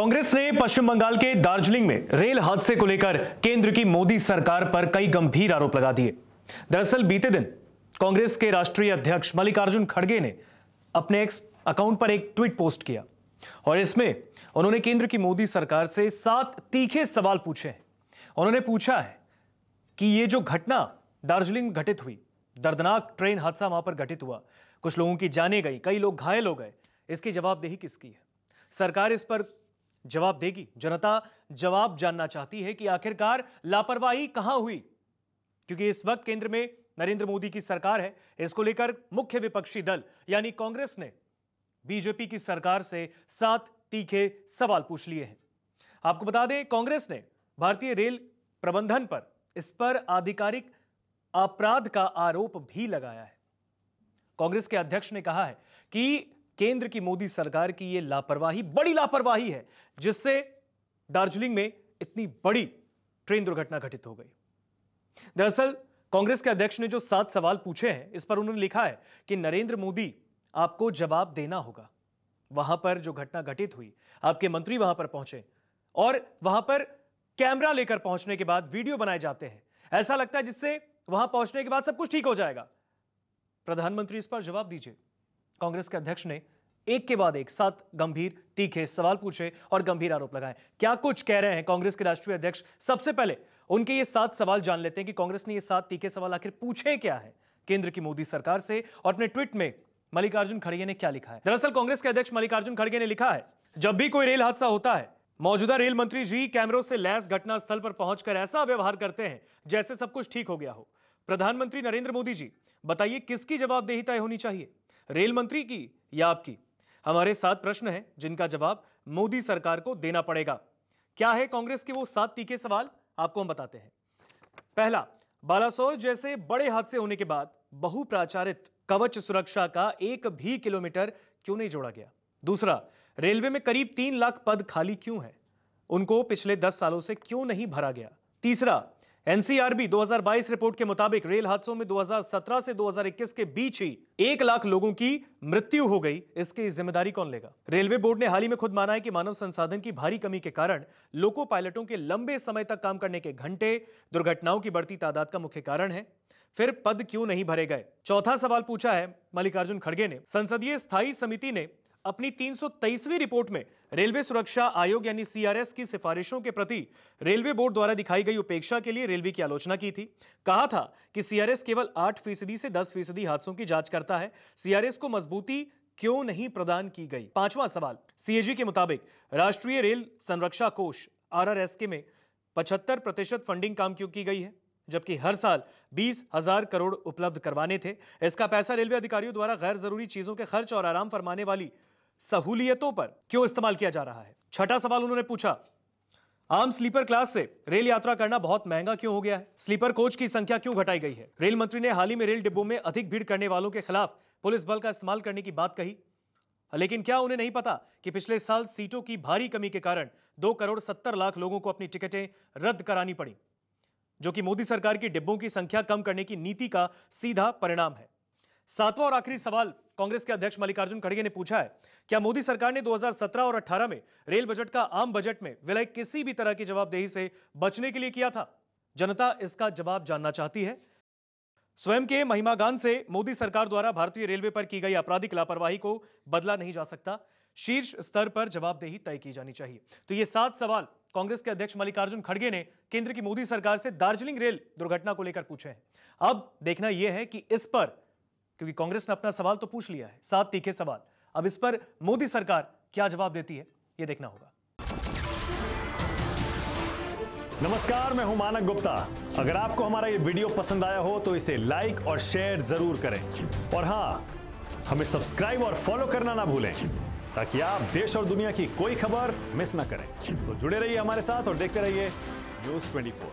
कांग्रेस ने पश्चिम बंगाल के दार्जिलिंग में रेल हादसे को लेकर केंद्र की मोदी सरकार पर कई गंभीर आरोप लगा दिए दरअसल बीते दिन कांग्रेस के राष्ट्रीय अध्यक्ष मल्लिकार्जुन खड़गे ने अपने एक्स अकाउंट पर एक ट्वीट पोस्ट किया और इसमें उन्होंने केंद्र की मोदी सरकार से सात तीखे सवाल पूछे हैं उन्होंने पूछा है कि ये जो घटना दार्जिलिंग में घटित हुई दर्दनाक ट्रेन हादसा वहां पर घटित हुआ कुछ लोगों की जाने गई कई लोग घायल हो गए इसकी जवाबदेही किसकी है सरकार इस पर जवाब देगी जनता जवाब जानना चाहती है कि आखिरकार लापरवाही कहां हुई क्योंकि इस वक्त केंद्र में नरेंद्र मोदी की सरकार है इसको लेकर मुख्य विपक्षी दल यानी कांग्रेस ने बीजेपी की सरकार से सात तीखे सवाल पूछ लिए हैं आपको बता दें कांग्रेस ने भारतीय रेल प्रबंधन पर इस पर आधिकारिक अपराध का आरोप भी लगाया है कांग्रेस के अध्यक्ष ने कहा है कि केंद्र की मोदी सरकार की यह लापरवाही बड़ी लापरवाही है जिससे दार्जिलिंग में इतनी बड़ी ट्रेन दुर्घटना घटित हो गई दरअसल कांग्रेस के अध्यक्ष ने जो सात सवाल पूछे हैं इस पर उन्होंने लिखा है कि नरेंद्र मोदी आपको जवाब देना होगा वहां पर जो घटना घटित हुई आपके मंत्री वहां पर पहुंचे और वहां पर कैमरा लेकर पहुंचने के बाद वीडियो बनाए जाते हैं ऐसा लगता है जिससे वहां पहुंचने के बाद सब कुछ ठीक हो जाएगा प्रधानमंत्री इस पर जवाब दीजिए कांग्रेस के अध्यक्ष ने एक के बाद एक साथ गंभीर तीखे सवाल पूछे और गंभीर आरोप लगाए क्या कुछ कह रहे हैं कांग्रेस के राष्ट्रीय अध्यक्ष सबसे पहले उनके ये सात सवाल जान लेते हैं कि कांग्रेस ने ये सात तीखे सवाल आखिर पूछे क्या है केंद्र की मोदी सरकार से और अपने ट्वीट में मल्लिकार्जुन खड़गे ने क्या लिखा है दरअसल कांग्रेस के अध्यक्ष मल्लिकार्जुन खड़गे ने लिखा है जब भी कोई रेल हादसा होता है मौजूदा रेल मंत्री जी कैमरों से लैस घटनास्थल पर पहुंचकर ऐसा व्यवहार करते हैं जैसे सब कुछ ठीक हो गया हो प्रधानमंत्री नरेंद्र मोदी जी बताइए किसकी जवाबदेही तय होनी चाहिए रेल मंत्री की या आपकी हमारे सात प्रश्न हैं जिनका जवाब मोदी सरकार को देना पड़ेगा क्या है कांग्रेस के वो सात तीखे सवाल आपको हम बताते हैं पहला बालासोर जैसे बड़े हादसे होने के बाद बहुप्राचारित कवच सुरक्षा का एक भी किलोमीटर क्यों नहीं जोड़ा गया दूसरा रेलवे में करीब तीन लाख पद खाली क्यों है उनको पिछले दस सालों से क्यों नहीं भरा गया तीसरा एनसीआरबी 2022 रिपोर्ट के मुताबिक रेल हादसों में 2017 से 2021 के बीच ही एक लाख लोगों की मृत्यु हो गई इसकी जिम्मेदारी कौन लेगा रेलवे बोर्ड ने हाल ही में खुद माना है कि मानव संसाधन की भारी कमी के कारण लोको पायलटों के लंबे समय तक काम करने के घंटे दुर्घटनाओं की बढ़ती तादाद का मुख्य कारण है फिर पद क्यों नहीं भरे गए चौथा सवाल पूछा है मल्लिकार्जुन खड़गे ने संसदीय स्थायी समिति ने अपनी 323वीं रिपोर्ट में रेलवे सुरक्षा आयोग यानी सीआरएस की सिफारिशों के प्रति रेलवे बोर्ड द्वारा दिखाई गई उपेक्षा के लिए रेलवे की आलोचना की थी कहा था कि सीआरएस केवल 8 फीसदी से 10 फीसदी हादसों की जांच करता है सीआरएस को मजबूती क्यों नहीं प्रदान की गई पांचवा सवाल सीएजी के मुताबिक राष्ट्रीय रेल संरक्षा कोष आर में पचहत्तर प्रतिशत फंडिंग काम क्यों की गई है जबकि हर साल बीस हजार करोड़ उपलब्ध करवाने थे इसका पैसा रेलवे अधिकारियों द्वारा गैर जरूरी चीजों के खर्च और आराम फरमाने वाली सहूलियतों पर क्यों इस्तेमाल किया जा रहा है छठा सवाल उन्होंने पूछा आम स्लीपर क्लास से रेल यात्रा करना बहुत महंगा क्यों हो गया है स्लीपर कोच की संख्या क्यों घटाई गई है रेल मंत्री ने हाल ही में रेल डिब्बों में अधिक भीड़ करने वालों के खिलाफ पुलिस बल का इस्तेमाल करने की बात कही लेकिन क्या उन्हें नहीं पता कि पिछले साल सीटों की भारी कमी के कारण दो करोड़ सत्तर लाख लोगों को अपनी टिकटें रद्द करानी पड़ी जो कि मोदी सरकार की डिब्बों की संख्या कम करने की नीति का सीधा परिणाम है सातवां और आखिरी सवाल कांग्रेस के अध्यक्ष मल्लिकार्जुन खड़गे ने पूछा है क्या मोदी सरकार ने 2017 और 18 में रेल बजट का आम बजट में विलय किसी भी तरह की जवाबदेही से बचने के लिए किया था जनता इसका जवाब जानना चाहती है स्वयं के महिमागान से मोदी सरकार द्वारा भारतीय रेलवे पर की गई आपराधिक लापरवाही को बदला नहीं जा सकता शीर्ष स्तर पर जवाबदेही तय की जानी चाहिए तो ये सात सवाल कांग्रेस के अध्यक्ष मल्लिकार्जुन खड़गे ने केंद्र की मोदी सरकार से दार्जिलिंग रेल दुर्घटना को लेकर पूछे हैं अब देखना यह है कि इस पर क्योंकि कांग्रेस ने अपना सवाल तो पूछ लिया है सात तीखे सवाल अब इस पर मोदी सरकार क्या जवाब देती है यह देखना होगा नमस्कार मैं हूं मानक गुप्ता अगर आपको हमारा ये वीडियो पसंद आया हो तो इसे लाइक और शेयर जरूर करें और हां हमें सब्सक्राइब और फॉलो करना ना भूलें ताकि आप देश और दुनिया की कोई खबर मिस ना करें तो जुड़े रहिए हमारे साथ और देखते रहिए न्यूज ट्वेंटी